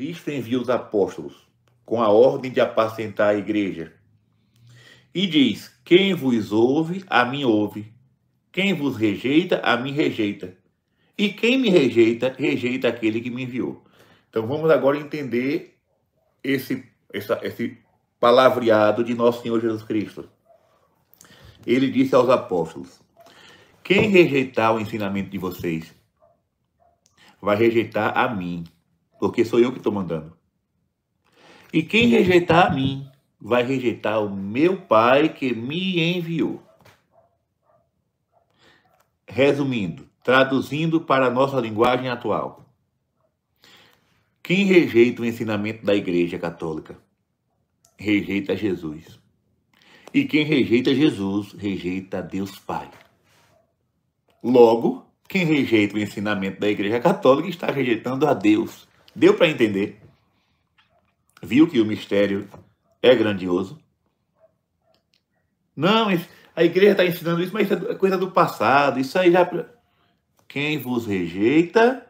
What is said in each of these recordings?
Cristo envia os apóstolos com a ordem de apacentar a igreja. E diz: Quem vos ouve, a mim ouve. Quem vos rejeita, a mim rejeita. E quem me rejeita, rejeita aquele que me enviou. Então vamos agora entender esse, essa, esse palavreado de nosso Senhor Jesus Cristo. Ele disse aos apóstolos: Quem rejeitar o ensinamento de vocês, vai rejeitar a mim porque sou eu que estou mandando. E quem rejeitar a mim, vai rejeitar o meu Pai que me enviou. Resumindo, traduzindo para a nossa linguagem atual. Quem rejeita o ensinamento da Igreja Católica, rejeita Jesus. E quem rejeita Jesus, rejeita Deus Pai. Logo, quem rejeita o ensinamento da Igreja Católica está rejeitando a Deus Deu para entender. Viu que o mistério é grandioso. Não, a igreja está ensinando isso, mas isso é coisa do passado. Isso aí já. É Quem vos rejeita,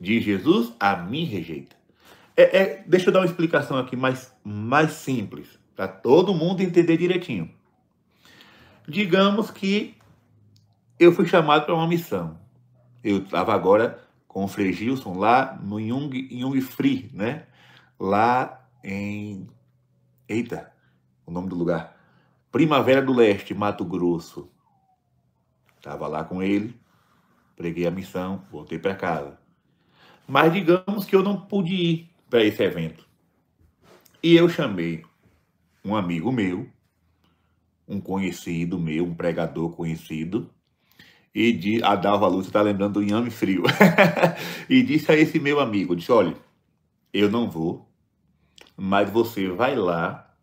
diz Jesus, a mim rejeita. É, é, deixa eu dar uma explicação aqui mais, mais simples, para todo mundo entender direitinho. Digamos que eu fui chamado para uma missão. Eu estava agora com o Frei Gilson lá no Jung, Jung Free, né? Lá em. Eita, o nome do lugar. Primavera do Leste, Mato Grosso. Estava lá com ele, preguei a missão, voltei para casa. Mas digamos que eu não pude ir para esse evento. E eu chamei um amigo meu, um conhecido meu, um pregador conhecido, e de Adalva Lúcia está lembrando do inhame frio. e disse a esse meu amigo, disse, olha, eu não vou, mas você vai lá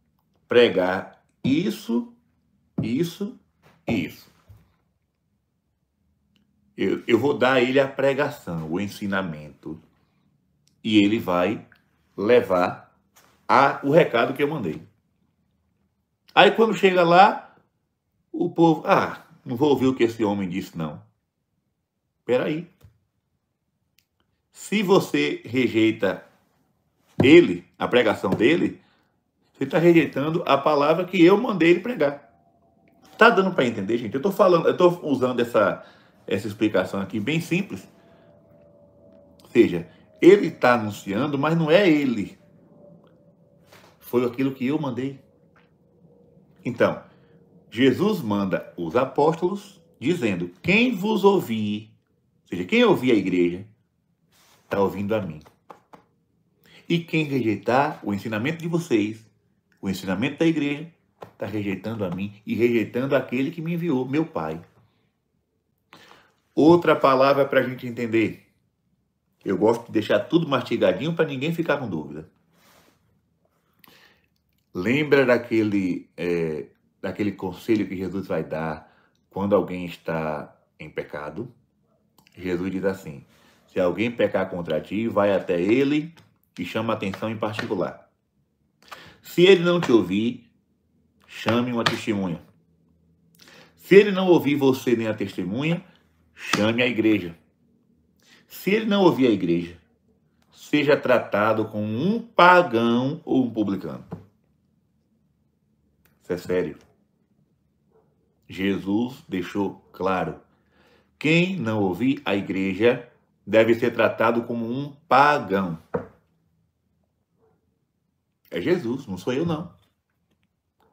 pregar isso, isso e isso. Eu, eu vou dar a ele a pregação, o ensinamento, e ele vai levar a, o recado que eu mandei. Aí quando chega lá, o povo, ah, não vou ouvir o que esse homem disse, não. Peraí. Se você rejeita ele, a pregação dele, você está rejeitando a palavra que eu mandei ele pregar. Tá dando para entender, gente? Eu estou falando, eu estou usando essa essa explicação aqui bem simples. Ou seja, ele está anunciando, mas não é ele. Foi aquilo que eu mandei. Então, Jesus manda os apóstolos dizendo: Quem vos ouvir, ou seja, quem ouvir a igreja, está ouvindo a mim. E quem rejeitar o ensinamento de vocês, o ensinamento da igreja, está rejeitando a mim e rejeitando aquele que me enviou, meu Pai. Outra palavra para a gente entender. Eu gosto de deixar tudo mastigadinho para ninguém ficar com dúvida. Lembra daquele é, daquele conselho que Jesus vai dar quando alguém está em pecado. Jesus diz assim: se alguém pecar contra ti, vai até ele e chama atenção em particular. Se ele não te ouvir, chame uma testemunha. Se ele não ouvir você nem a testemunha, chame a igreja. Se ele não ouvir a igreja, seja tratado como um pagão ou um publicano. Isso é sério. Jesus deixou claro: quem não ouvir a igreja deve ser tratado como um pagão. É Jesus, não sou eu não.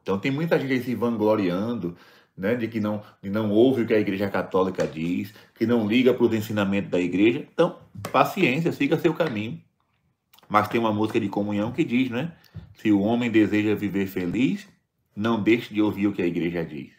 Então tem muita gente aí se vangloriando, né, de que não, de não ouve o que a igreja católica diz, que não liga para os ensinamentos da igreja. Então, paciência, siga seu caminho. Mas tem uma música de comunhão que diz, né? Se o homem deseja viver feliz, não deixe de ouvir o que a igreja diz.